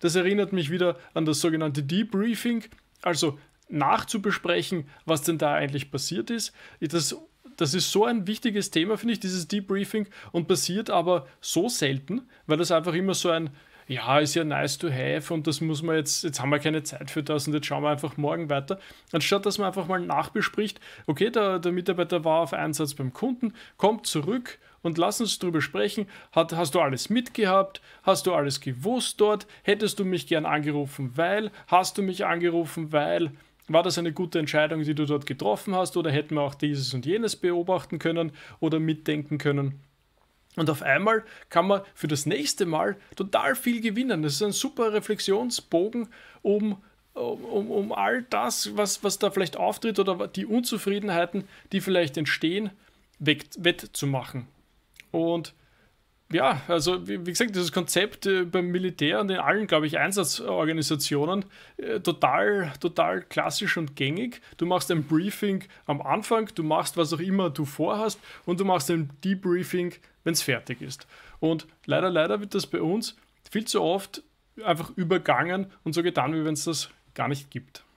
Das erinnert mich wieder an das sogenannte Debriefing, also nachzubesprechen, was denn da eigentlich passiert ist. Das, das ist so ein wichtiges Thema, finde ich, dieses Debriefing und passiert aber so selten, weil das einfach immer so ein, ja, ist ja nice to have und das muss man jetzt, jetzt haben wir keine Zeit für das und jetzt schauen wir einfach morgen weiter. Anstatt dass man einfach mal nachbespricht, okay, der, der Mitarbeiter war auf Einsatz beim Kunden, kommt zurück und lass uns drüber sprechen. Hat, hast du alles mitgehabt? Hast du alles gewusst dort? Hättest du mich gern angerufen, weil? Hast du mich angerufen, weil? War das eine gute Entscheidung, die du dort getroffen hast? Oder hätten wir auch dieses und jenes beobachten können oder mitdenken können? Und auf einmal kann man für das nächste Mal total viel gewinnen. Das ist ein super Reflexionsbogen, um, um, um all das, was, was da vielleicht auftritt oder die Unzufriedenheiten, die vielleicht entstehen, wett, wettzumachen. Und ja, also wie, gesagt, dieses Konzept äh, beim Militär und in allen, glaube ich, Einsatzorganisationen äh, total, total klassisch und gängig. Du machst ein Briefing am Anfang, du machst was auch immer du vorhast und du machst ein Debriefing, wenn es fertig ist. Und leider, leider wird das bei uns viel zu oft einfach übergangen und so getan, wie wenn es das gar nicht gibt.